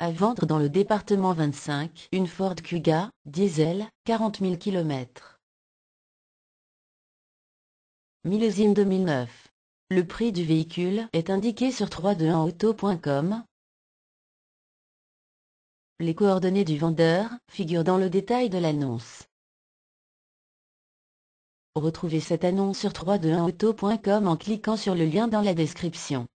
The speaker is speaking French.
À vendre dans le département 25, une Ford Kuga, diesel, 40 000 km. Millésime 2009. Le prix du véhicule est indiqué sur 321auto.com. Les coordonnées du vendeur figurent dans le détail de l'annonce. Retrouvez cette annonce sur 321auto.com en cliquant sur le lien dans la description.